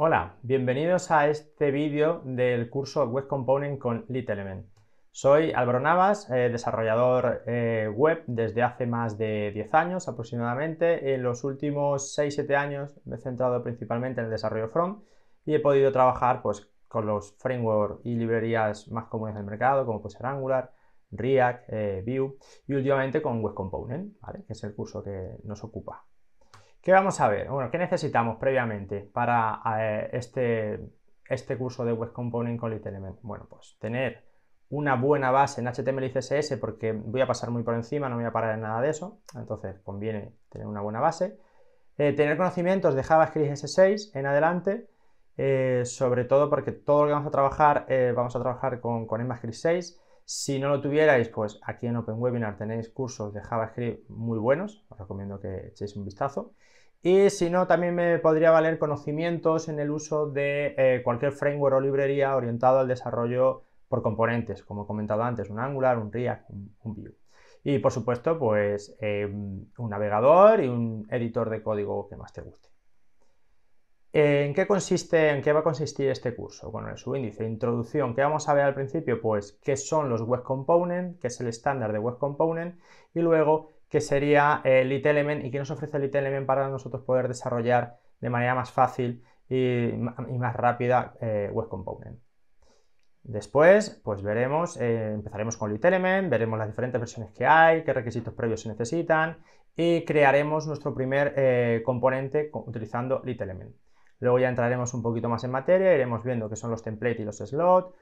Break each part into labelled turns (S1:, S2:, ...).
S1: Hola, bienvenidos a este vídeo del curso Web Component con LitElement. Soy Álvaro Navas, eh, desarrollador eh, web desde hace más de 10 años aproximadamente. En los últimos 6-7 años me he centrado principalmente en el desarrollo front y he podido trabajar pues, con los frameworks y librerías más comunes del mercado, como puede ser Angular, React, eh, Vue y últimamente con Web Component, que es el curso que nos ocupa. ¿Qué vamos a ver? Bueno, ¿qué necesitamos previamente para eh, este, este, curso de Web Component con LitElement? Bueno, pues tener una buena base en HTML y CSS porque voy a pasar muy por encima, no voy a parar en nada de eso, entonces conviene tener una buena base. Eh, tener conocimientos de JavaScript S6 en adelante, eh, sobre todo porque todo lo que vamos a trabajar, vamos a trabajar con, con 6, si no lo tuvierais, pues aquí en Open Webinar tenéis cursos de JavaScript muy buenos, os recomiendo que echéis un vistazo. Y si no, también me podría valer conocimientos en el uso de eh, cualquier framework o librería orientado al desarrollo por componentes, como he comentado antes, un Angular, un React, un, Vue. Y por supuesto, pues eh, un navegador y un editor de código que más te guste. ¿En qué consiste, en qué va a consistir este curso? Bueno, en el subíndice de introducción que vamos a ver al principio, pues qué son los Web Components? qué es el estándar de Web Component, y luego qué sería el eh, Element y qué nos ofrece el Element para nosotros poder desarrollar de manera más fácil y, más rápida eh, Web Component. Después, pues veremos, eh, empezaremos con LitElement, Element, veremos las diferentes versiones que hay, qué requisitos previos se necesitan y crearemos nuestro primer componente utilizando LitElement. Element. Luego ya entraremos un poquito más en materia, iremos viendo qué son los templates y los slots,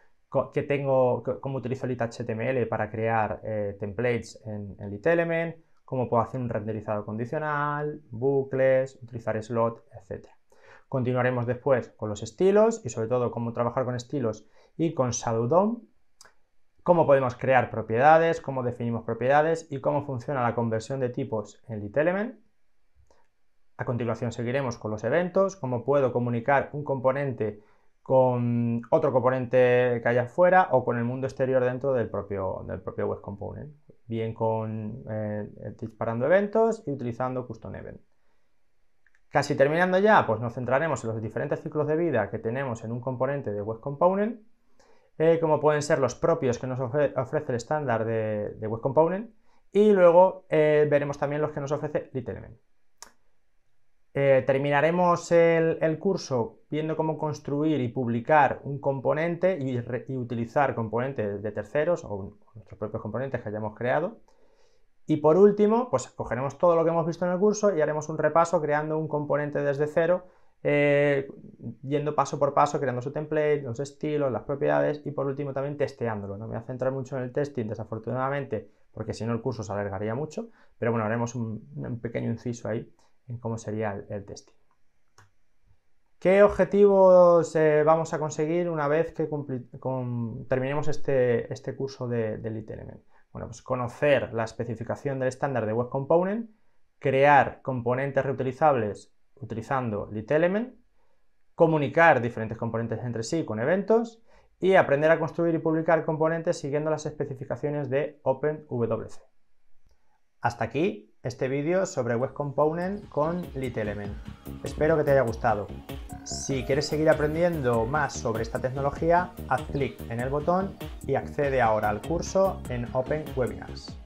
S1: qué tengo, cómo utilizo el HTML para crear eh, templates en, LitElement, cómo puedo hacer un renderizado condicional, bucles, utilizar slot, etc. Continuaremos después con los estilos y sobre todo cómo trabajar con estilos y con DOM, cómo podemos crear propiedades, cómo definimos propiedades y cómo funciona la conversión de tipos en LitElement. A continuación seguiremos con los eventos, cómo puedo comunicar un componente con otro componente que haya afuera o con el mundo exterior dentro del propio, del propio web component. Bien con eh, disparando eventos y utilizando custom event. Casi terminando ya, pues nos centraremos en los diferentes ciclos de vida que tenemos en un componente de web component, eh, como pueden ser los propios que nos ofrece el estándar de, web component, y luego eh, veremos también los que nos ofrece Event. Eh, terminaremos el, curso viendo cómo construir y publicar un componente y, utilizar componentes de terceros o nuestros propios componentes que hayamos creado. Y por último, pues cogeremos todo lo que hemos visto en el curso y haremos un repaso creando un componente desde cero, eh, yendo paso por paso, creando su template, los estilos, las propiedades y por último también testeándolo. No me voy a centrar mucho en el testing, desafortunadamente, porque si no el curso se alargaría mucho, pero bueno, haremos un pequeño inciso ahí en cómo sería el, testing. ¿Qué objetivos eh, vamos a conseguir una vez que terminemos este, este, curso de, de Bueno, pues conocer la especificación del estándar de Web Component, crear componentes reutilizables utilizando LitElement, Element, comunicar diferentes componentes entre sí con eventos y aprender a construir y publicar componentes siguiendo las especificaciones de OpenWC. Hasta aquí este vídeo sobre Web Component con LitElement. Espero que te haya gustado. Si quieres seguir aprendiendo más sobre esta tecnología, haz clic en el botón y accede ahora al curso en Open Webinars.